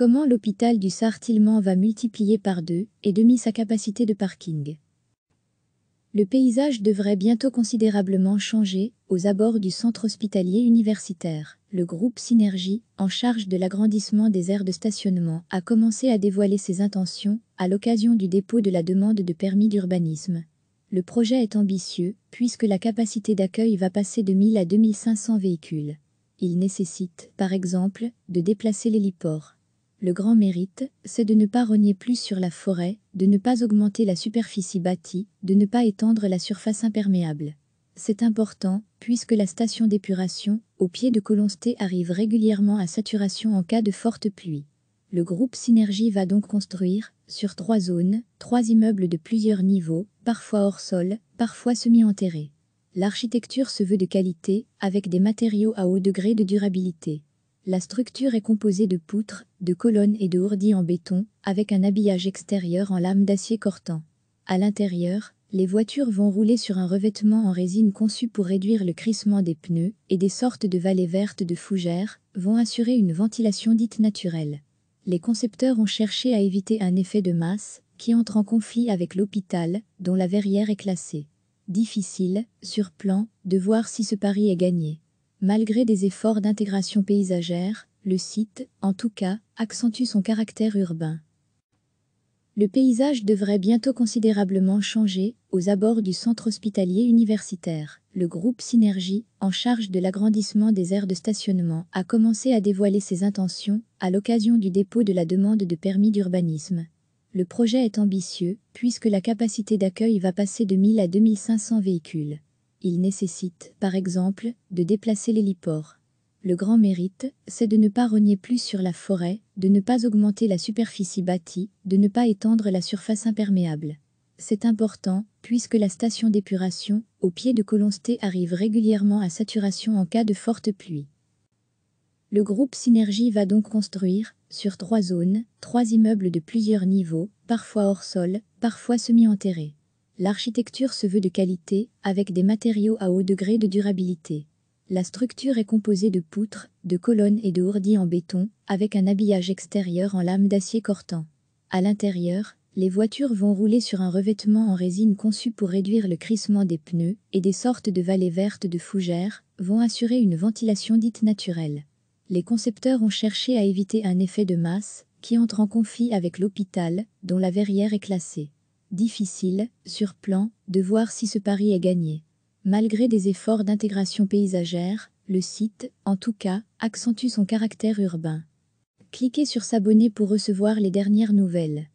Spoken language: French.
Comment l'hôpital du Sartillement va multiplier par deux et demi sa capacité de parking Le paysage devrait bientôt considérablement changer aux abords du centre hospitalier universitaire. Le groupe Synergie, en charge de l'agrandissement des aires de stationnement, a commencé à dévoiler ses intentions à l'occasion du dépôt de la demande de permis d'urbanisme. Le projet est ambitieux puisque la capacité d'accueil va passer de 1000 à 2500 véhicules. Il nécessite, par exemple, de déplacer l'héliport le grand mérite, c'est de ne pas rogner plus sur la forêt, de ne pas augmenter la superficie bâtie, de ne pas étendre la surface imperméable. C'est important, puisque la station d'épuration, au pied de Colonsté, arrive régulièrement à saturation en cas de forte pluie. Le groupe Synergie va donc construire, sur trois zones, trois immeubles de plusieurs niveaux, parfois hors sol, parfois semi-enterrés. L'architecture se veut de qualité, avec des matériaux à haut degré de durabilité. La structure est composée de poutres, de colonnes et de ourdis en béton, avec un habillage extérieur en lame d'acier cortant. À l'intérieur, les voitures vont rouler sur un revêtement en résine conçu pour réduire le crissement des pneus et des sortes de vallées vertes de fougères vont assurer une ventilation dite naturelle. Les concepteurs ont cherché à éviter un effet de masse qui entre en conflit avec l'hôpital dont la verrière est classée. Difficile, sur plan, de voir si ce pari est gagné. Malgré des efforts d'intégration paysagère, le site, en tout cas, accentue son caractère urbain. Le paysage devrait bientôt considérablement changer aux abords du centre hospitalier universitaire. Le groupe Synergie, en charge de l'agrandissement des aires de stationnement, a commencé à dévoiler ses intentions à l'occasion du dépôt de la demande de permis d'urbanisme. Le projet est ambitieux puisque la capacité d'accueil va passer de 1000 à 2500 véhicules. Il nécessite, par exemple, de déplacer l'héliport. Le grand mérite, c'est de ne pas rogner plus sur la forêt, de ne pas augmenter la superficie bâtie, de ne pas étendre la surface imperméable. C'est important, puisque la station d'épuration, au pied de Colonsté, arrive régulièrement à saturation en cas de forte pluie. Le groupe Synergie va donc construire, sur trois zones, trois immeubles de plusieurs niveaux, parfois hors sol, parfois semi-enterrés. L'architecture se veut de qualité, avec des matériaux à haut degré de durabilité. La structure est composée de poutres, de colonnes et de ourdis en béton, avec un habillage extérieur en lame d'acier cortant. À l'intérieur, les voitures vont rouler sur un revêtement en résine conçu pour réduire le crissement des pneus, et des sortes de vallées vertes de fougères vont assurer une ventilation dite naturelle. Les concepteurs ont cherché à éviter un effet de masse qui entre en conflit avec l'hôpital, dont la verrière est classée difficile, sur plan, de voir si ce pari est gagné. Malgré des efforts d'intégration paysagère, le site, en tout cas, accentue son caractère urbain. Cliquez sur s'abonner pour recevoir les dernières nouvelles.